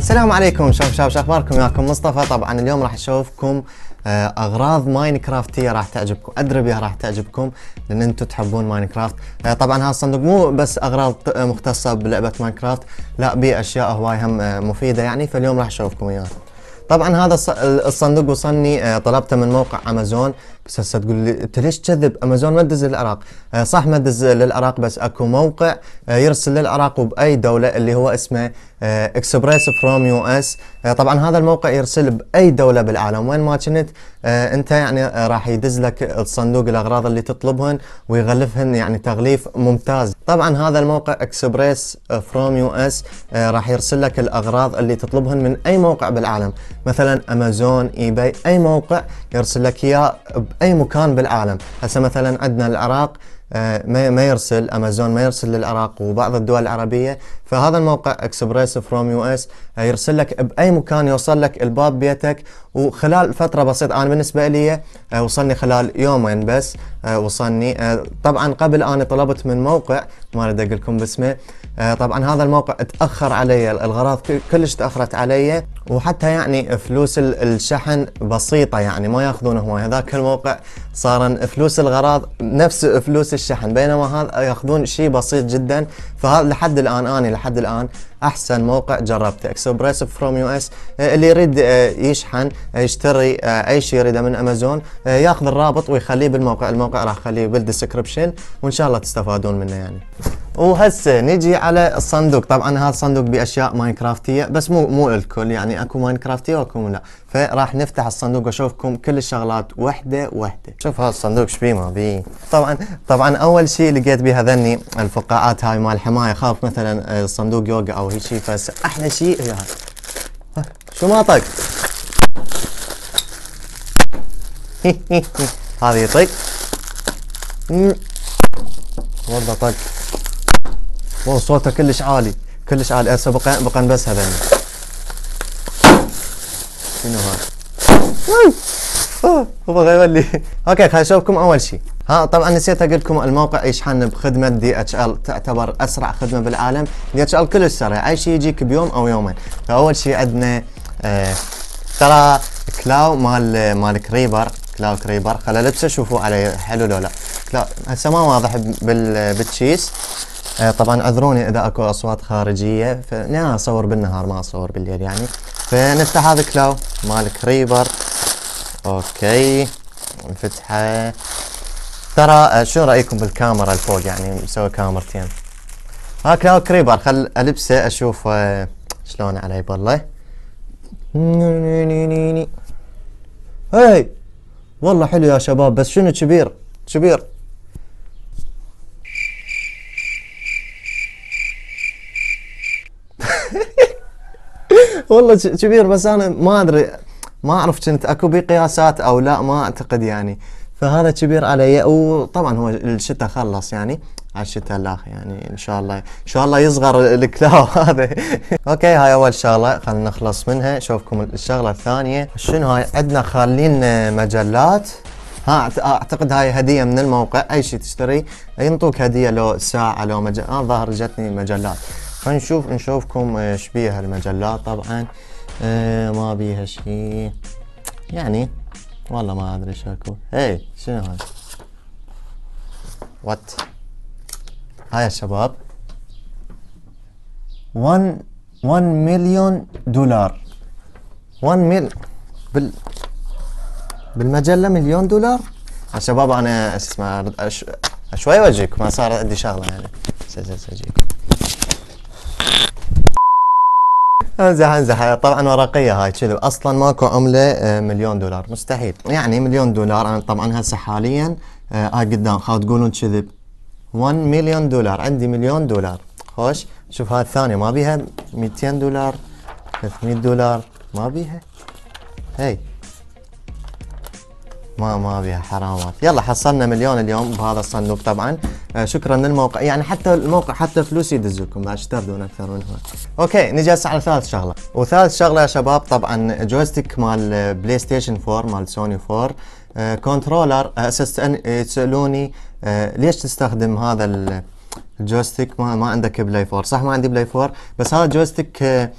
السلام عليكم شباب شباب شو اخباركم معكم مصطفى طبعا اليوم راح اشوفكم آه، اغراض كرافتية راح تعجبكم ادري بها راح تعجبكم لان انتم تحبون ماينكرافت آه، طبعا هذا الصندوق مو بس اغراض آه، مختصه بلعبه ماينكرافت لا بي اشياء هواي هم مفيده يعني فاليوم راح اشوفكم اياها طبعا هذا الصندوق وصلني طلبته من موقع امازون بس هسه تقول لي انت ليش تكذب امازون ما تدز للعراق آه، صح ما تدز للعراق بس اكو موقع آه، يرسل للعراق وباي دوله اللي هو اسمه اكسبريس فروم يو اس طبعا هذا الموقع يرسل باي دوله بالعالم وين ما كنت آه، انت يعني راح يدز لك الصندوق الاغراض اللي تطلبهن ويغلفهن يعني تغليف ممتاز طبعا هذا الموقع اكسبريس فروم يو اس راح يرسل لك الاغراض اللي تطلبهن من اي موقع بالعالم مثلا امازون اي باي اي موقع يرسل لك اياه اي مكان بالعالم هسه مثلا عندنا العراق آه، ما يرسل امازون ما يرسل للعراق وبعض الدول العربيه فهذا الموقع اكسبريس فروم يو اس يرسل لك باي مكان يوصل لك الباب بيتك وخلال فتره بسيطه انا بالنسبه لي آه، وصلني خلال يومين بس آه، وصلني طبعا قبل انا طلبت من موقع ما اريد اقول لكم باسمه آه، طبعا هذا الموقع تاخر علي الغراض كلش تاخرت علي وحتى يعني فلوس الشحن بسيطه يعني ما ياخذون هواي هذاك الموقع صار فلوس الغراض نفس فلوس الشحن بينما هذا ياخذون شيء بسيط جدا فهذا لحد الان اني لحد الان احسن موقع جربته اكسبريس فروم يو اس اللي يريد آه، يشحن آه، يشتري اي شيء يريده من امازون ياخذ الرابط ويخليه بالموقع الموقع راح اخليه بالديسكربشن وان شاء الله تستفادون منه يعني وهسه نجي على الصندوق طبعا هذا الصندوق باشياء ماينكرافتيه بس مو مو الكل يعني اكو ماينكرافتيه واكو لا فراح نفتح الصندوق واشوفكم كل الشغلات وحده وحده شوف هذا الصندوق ايش بيه ما بيه طبعا طبعا اول شيء لقيت بها هذني الفقاعات هاي مال الحمايه خاف مثلا الصندوق يوقع او هيك شيء بس احلى شيء هي هاي شو ما طق هذه يطق والله طق صوته كلش عالي كلش عالي هسه بقى بقى بس هذا شنو هذا؟ آه، هو بغى يولي اوكي خليني اشوفكم اول شيء ها طبعا نسيت اقول لكم الموقع يشحن بخدمه دي اتش ال تعتبر اسرع خدمه بالعالم دي اتش ال كلش سريع اي شيء يجيك بيوم او يومين فاول شيء عندنا آه ترى كلاو مال مال كريبر كلاو كريبر خلا لبسه شوفوا علي حلو لو لا كلاو هسه ما واضح بالتشيس آه، طبعا اعذروني اذا اكو اصوات خارجيه فانا اصور بالنهار ما اصور بالليل يعني فنفتح هذا كلاو مال كريبر اوكي نفتحه ترى آه، شو رايكم بالكاميرا الفوق يعني مسوي كاميرتين ها كلاو كريبر خل البسه اشوف آه، شلون علي بالله هاي والله حلو يا شباب بس شنو كبير كبير والله كبير بس انا ما ادري ما اعرف كنت اكو بقياسات او لا ما اعتقد يعني فهذا كبير علي وطبعا هو الشتاء خلص يعني على الشتاء الاخ يعني ان شاء الله ان شاء الله يصغر الكلاو هذا اوكي هاي اول شغله خلينا نخلص منها شوفكم الشغله الثانيه شنو هاي عندنا خالين مجلات ها اعتقد هاي هديه من الموقع اي شيء تشتري ينطوك هديه لو ساعه لو مجله انا آه جتني مجلات خلينا نشوف نشوفكم آه، ايش بيها المجلات طبعا اه ما بيها شيء يعني والله ما ادري ايش اكو هي إيه، شنو هاي وات هاي يا شباب 1 مليون دولار 1 مل بال بالمجله مليون دولار يا شباب انا اسمع أش... شوي واجيك ما صار عندي شغله يعني سجل سجل امزح امزح طبعا ورقيه هاي كذب اصلا ماكو عمله آه، مليون دولار مستحيل يعني مليون دولار انا طبعا هسه حاليا آه، هاي قدام خاو تقولون كذب 1 مليون دولار عندي مليون دولار خوش شوف هاي الثانيه ما بيها 200 دولار 300 دولار ما بيها هي ما ما بيها حرامات يلا حصلنا مليون اليوم بهذا الصندوق طبعا آه، شكرا للموقع يعني حتى الموقع حتى فلوس يدزكم بعد تاخذون اكثر من اوكي نجي هسه على ثالث شغله وثالث شغله يا شباب طبعا جويستيك مال بلاي ستيشن 4 مال سوني 4 كنترولر اساس يسالوني آه، آه، ليش تستخدم هذا الجويستيك ما, ما عندك بلاي فور صح ما عندي بلاي فور بس هذا الجويستيك آه،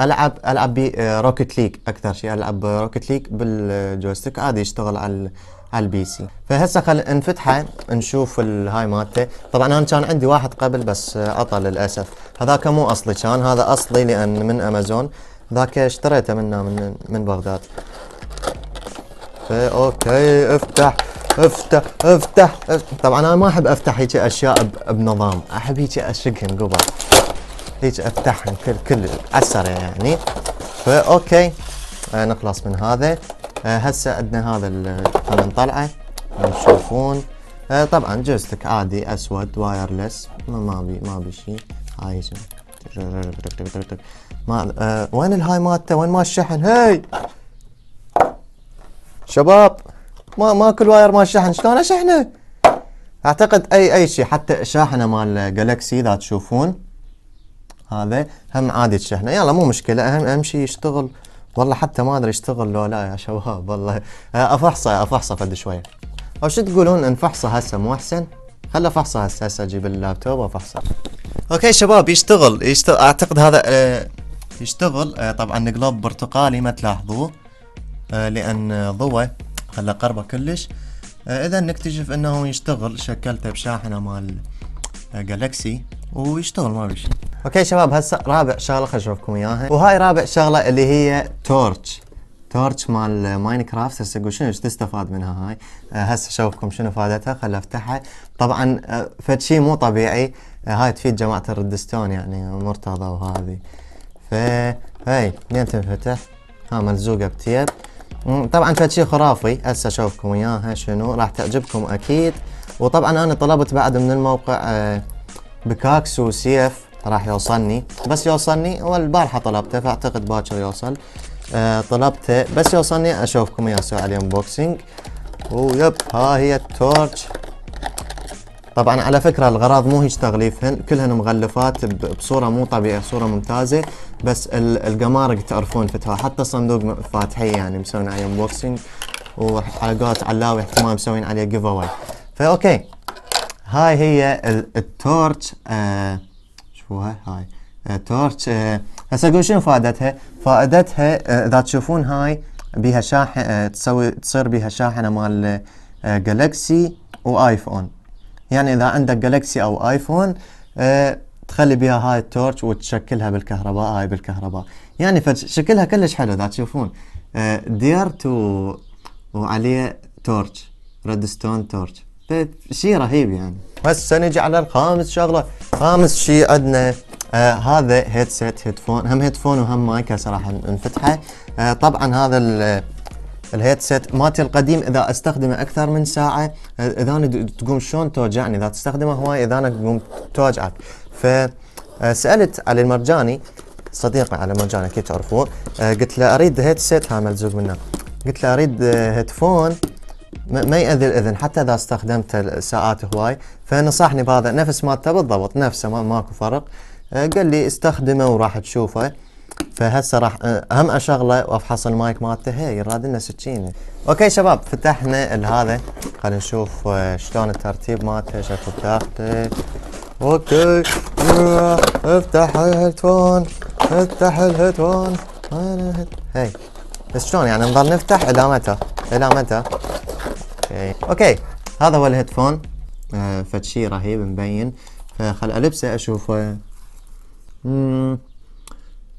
العب العب بي روكت آه، ليك اكثر شيء العب روكت ليك بالجويستيك عادي يشتغل على على البي سي فهسه خل نفتحه نشوف الهاي مالته طبعا انا كان عندي واحد قبل بس عطل آه، للاسف هذاك مو اصلي كان هذا اصلي لان من امازون ذاك اشتريته منه من من بغداد فا اوكي افتح افتح افتح, افتح. طبعا انا ما احب افتح هيك اشياء بنظام احب هيك اشقهم قبل هيك افتحهم كل كل عسره يعني فا اوكي آه نخلص من هذا آه هسه عندنا هذا خلينا نطلعه تشوفون آه طبعا جوستك عادي اسود وايرلس ما بي ما بي شيء هاي ما آه وين الهاي مالته وين ما الشحن هاي شباب ما ماكو الواير مال شحن شلون اشحنه؟ اعتقد اي اي شيء حتى شاحنه مال جالكسي اذا تشوفون هذا هم عادي تشحنه يلا مو مشكله اهم اهم شيء يشتغل والله حتى ما ادري يشتغل لو لا يا شباب والله أه، افحصه افحصه فد شويه او شو تقولون نفحصه هسه مو احسن؟ خل افحصه هسه هسه اجيب اللابتوب وافحصه اوكي شباب يشتغل يشتغل اعتقد هذا آه يشتغل آه طبعا قلوب برتقالي ما تلاحظوه آه لان ضوه خلاه قربه كلش آه، اذا نكتشف انه يشتغل شكلته بشاحنه مال جالكسي آه، ويشتغل ما بيش اوكي شباب هسه رابع شغله خلينا نشوفكم اياها وهاي رابع شغله اللي هي تورتش تورتش مال ماينكرافت هسه اقول شنو تستفاد منها هاي آه، هسه اشوفكم شنو فادتها خل افتحها طبعا فد شيء مو طبيعي هاي تفيد جماعه الردستون يعني مرتضى وهذه ف هاي تنفتح ها ملزوقه بتيب طبعا فد شيء خرافي هسه اشوفكم اياها شنو راح تعجبكم اكيد وطبعا انا طلبت بعد من الموقع آه، بكاكس وسيف راح يوصلني بس يوصلني والبارحه طلبته فاعتقد باكر يوصل آه، طلبته بس يوصلني اشوفكم اياها اسوي عليه انبوكسنج ويب ها هي التورتش طبعا على فكره الغراض مو هيج تغليفهن كلهن مغلفات بصوره مو طبيعيه صوره ممتازه بس القمارق تعرفون فتها حتى صندوق فاتحيه يعني مسوين عليه انبوكسنج وحلقات علاوي احتمال مسوين عليه جيف اواي فاوكي هاي هي التورتش آه شو هاي هاي آه، تورتش آه، هسه اقول شنو فائدتها؟ فائدتها آه، اذا تشوفون هاي بيها شاحن تسوي تصير بيها شاحنه مال جالكسي وايفون يعني اذا عندك جالكسي او ايفون أه تخلي بها هاي التورتش وتشكلها بالكهرباء هاي آه، بالكهرباء يعني فشكلها كلش حلو اذا تشوفون أه ديرت وعليه وعليه ريد ستون تورتش شيء رهيب يعني هسه نجي على الخامس شغله خامس شيء عندنا آه هذا هيدسيت هيدفون هم هيدفون وهم مايك صراحه انفتحه نفتحه آه طبعا هذا الهيدسيت مالتي القديم اذا استخدمه اكثر من ساعه اذاني تقوم شلون توجعني اذا تستخدمه هواي اذانك تقوم توجعك فسالت آه، علي المرجاني صديقي على المرجاني اكيد تعرفوه آه، قلت له اريد هيدسيت ها ملزوق منه قلت له اريد آه، هيدفون ما ياذي الاذن حتى اذا استخدمته ساعات هواي فنصحني بهذا نفس مالته بالضبط نفسه ما ماكو فرق قال لي استخدمه وراح تشوفه فهسه راح اهم أه، اشغله وافحص المايك مالته هي يراد لنا سكينه اوكي شباب فتحنا الهذا خلينا نشوف أه، شلون الترتيب مالته شكل تاخته اوكي افتح الهيدفون افتح الهيدفون هاي بس شلون يعني نظل نفتح الى متى الى متى اوكي اوكي هذا هو الهيدفون أه، فد شيء رهيب مبين فخل البسه اشوفه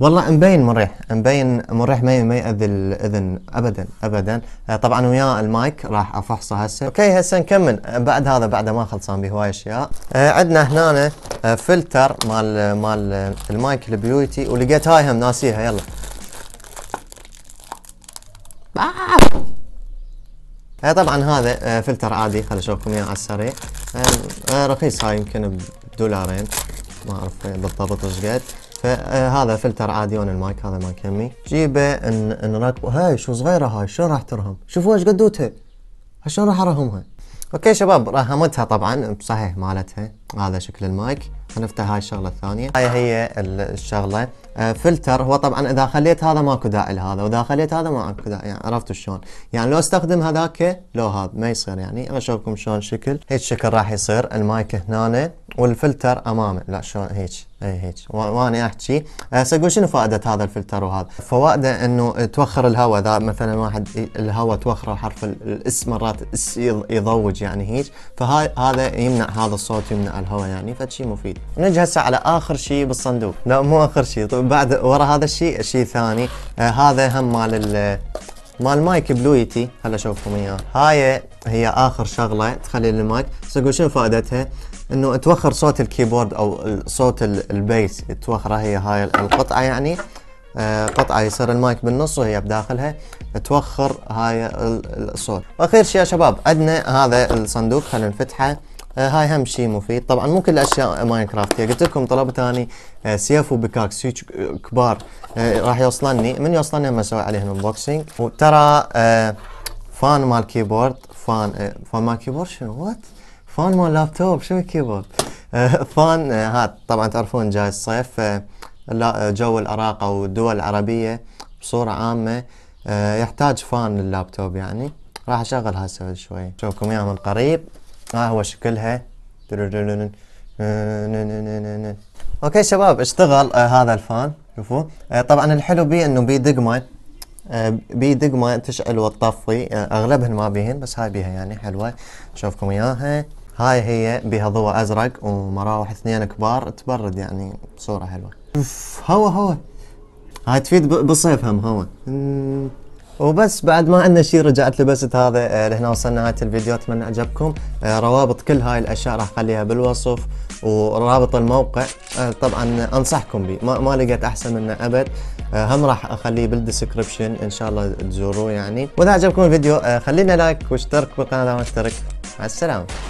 والله مبين مريح مبين مريح ما ما ياذي الاذن ابدا ابدا آه، طبعا ويا المايك راح افحصه هسه اوكي هسه نكمل آه، بعد هذا بعد ما خلصان هواي اشياء آه، عندنا هنا فلتر مال مال المايك البيوتي ولقيت هاي هم ناسيها يلا آه طبعا هذا فلتر عادي خل اشوفكم اياه على السريع رخيص هاي يمكن بدولارين ما اعرف بالضبط ايش قد فهذا آه، فلتر عادي عاديون المايك هذا ما يكمي جيبه ان نركبه هاي شو صغيره هاي شلون راح ترهم شوفوا ايش قدوتها شلون راح ارهمها اوكي شباب رهمتها طبعا بصحيح مالتها هذا شكل المايك نفتح هاي الشغله الثانيه هاي هي الشغله آه فلتر هو طبعا اذا خليت هذا ماكو داعي لهذا واذا خليت هذا ماكو داعي يعني عرفتوا شلون يعني لو استخدم هذاك لو هذا ما يصير يعني اشوفكم شلون شكل هيك شكل راح يصير المايك هنا والفلتر امامه لا شلون هيك اي هيك وانا احكي هسه آه، اقول شنو فائده هذا الفلتر وهذا فوائده انه توخر الهواء اذا مثلا واحد الهواء توخره حرف الاس مرات الاس يضوج يعني هيك فهذا يمنع هذا الصوت يمنع الهواء يعني فشي مفيد نجي هسه على اخر شيء بالصندوق لا مو اخر شيء طيب بعد ورا هذا الشيء شيء ثاني آه هذا هم مال مال مايك بلويتي هلا اشوفكم اياه هاي هي اخر شغله تخلي المايك بس شنو فائدتها انه توخر صوت الكيبورد او صوت البيس توخره هي هاي القطعه يعني آه قطعه يصير المايك بالنص وهي بداخلها توخر هاي الصوت واخير شيء يا شباب عندنا هذا الصندوق خلينا نفتحه آه، هاي هم شيء مفيد طبعا مو كل الاشياء ماينكرافت يعني قلت لكم طلب ثاني آه، سيف وبكاك سويت كبار آه، راح يوصلني من يوصلني هم اسوي عليهم انبوكسنج وترى فان مال كيبورد فان فان مال كيبورد شنو وات فان مال لابتوب شنو الكيبورد فان هات طبعا تعرفون جاي الصيف لا جو العراق او الدول العربيه بصوره عامه يحتاج فان اللابتوب يعني راح اشغل هسه شوي اشوفكم اياها من قريب ها آه، هو شكلها اوكي شباب اشتغل آه هذا الفان شوفوا آه طبعا الحلو بيه انه بيه دقمه آه بيه دقمه تشعل وتطفي آه اغلبهن ما بيهن بس هاي بيها يعني حلوه نشوفكم اياها هاي هي بيها ضوء ازرق ومراوح اثنين كبار تبرد يعني بصوره حلوه اوف هوا هوا هاي تفيد بالصيف هم هوا وبس بعد ما عندنا شيء رجعت لبست هذا آه، لهنا وصلنا نهايه الفيديو اتمنى عجبكم آه، روابط كل هاي الاشياء راح اخليها بالوصف ورابط الموقع آه، طبعا انصحكم به ما, لقيت احسن منه ابد هم راح اخليه بالدسكربشن ان شاء الله تزوروه يعني واذا عجبكم الفيديو خلينا لايك واشترك بالقناه لو ما اشترك مع السلامه